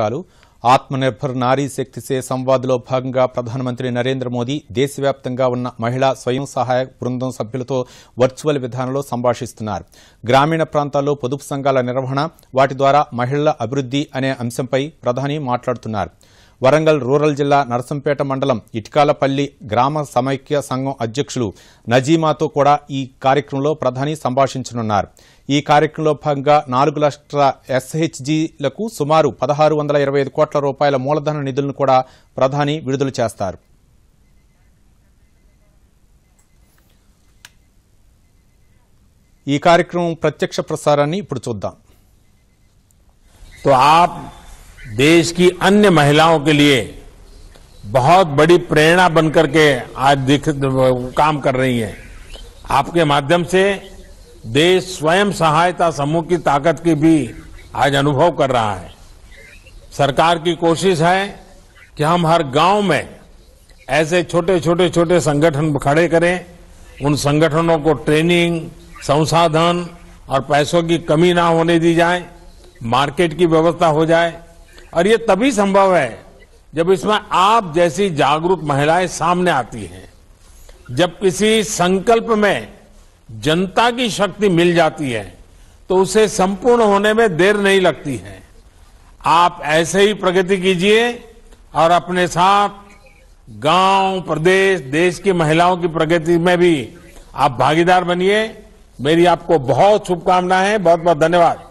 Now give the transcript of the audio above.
రాష్ట్రాలు ఆత్మనిర్భర్ నారీ శక్తిసే సంవాద్లో భాగంగా ప్రధానమంత్రి నరేంద్ర మోదీ దేశవ్యాప్తంగా ఉన్న మహిళా స్వయం సహాయ బృందం సభ్యులతో వర్చువల్ విధానంలో సంభాషిస్తున్నారు గ్రామీణ ప్రాంతాల్లో పొదుపు సంఘాల నిర్వహణ వాటి ద్వారా మహిళల అభివృద్ది అనే అంశంపై ప్రధాని మాట్లాడుతున్నారు వరంగల్ రూరల్ జిల్లా నరసంపేట మండలం ఇటికాలపల్లి గ్రామ సమైక్య సంఘం అధ్యక్షులు నజీమాతో కూడా ఈ కార్యక్రమంలో ప్రధాని సంభాషించనున్నారు ఈ కార్యక్రమంలో భాగంగా నాలుగు లక్షల ఎస్హెచ్జీలకు సుమారు పదహారు వందల ఇరవై ఐదు కోట్ల రూపాయల మూలధన నిధులను కూడా ప్రధాని విడుదల చేస్తారు ఈ కార్యక్రమం ప్రత్యక్ష ప్రసారాన్ని ఇప్పుడు చూద్దాం तो आप देश की अन्य महिलाओं के लिए बहुत बड़ी प्रेरणा बनकर के आज दिख काम कर रही हैं आपके माध्यम से देश स्वयं सहायता समूह की ताकत की भी आज अनुभव कर रहा है सरकार की कोशिश है कि हम हर गांव में ऐसे छोटे छोटे छोटे संगठन खड़े करें उन संगठनों को ट्रेनिंग संसाधन और पैसों की कमी ना होने दी जाए मार्केट की व्यवस्था हो जाए और ये तभी संभव है जब इसमें आप जैसी जागरूक महिलाएं सामने आती हैं जब किसी संकल्प में जनता की शक्ति मिल जाती है तो उसे संपूर्ण होने में देर नहीं लगती है आप ऐसे ही प्रगति कीजिए और अपने साथ गांव प्रदेश देश की महिलाओं की प्रगति में भी आप भागीदार बनिए मेरी आपको बहुत शुभकामनाएं बहुत बहुत धन्यवाद